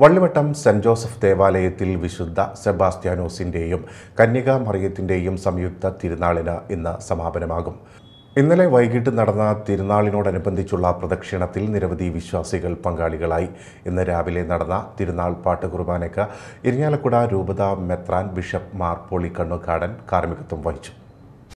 Vallivattam cent Joseph ദേവാലയത്തിൽ വിശുദ്ധ സെബാസ്റ്റ്യാനോസിൻ്റെയും കന്യകാ മറിയത്തിൻ്റെയും സംയുക്ത തിരുനാളിന് ഇന്ന് സമാപനമാകും ഇന്നലെ വൈകിട്ട് നടന്ന തിരുനാളിനോടനുബന്ധിച്ചുള്ള പ്രദക്ഷിണത്തിൽ നിരവധി വിശ്വാസികൾ പങ്കാളികളായി ഇന്ന് രാവിലെ നടന്ന തിരുനാൾ പാട്ട് കുർബാനയ്ക്ക് ഇരിഞ്ഞാലക്കുട രൂപത മെത്രാൻ ബിഷപ്പ് മാർ പോളി കണ്ണുകാടൻ കാർമ്മികത്വം വഹിച്ചു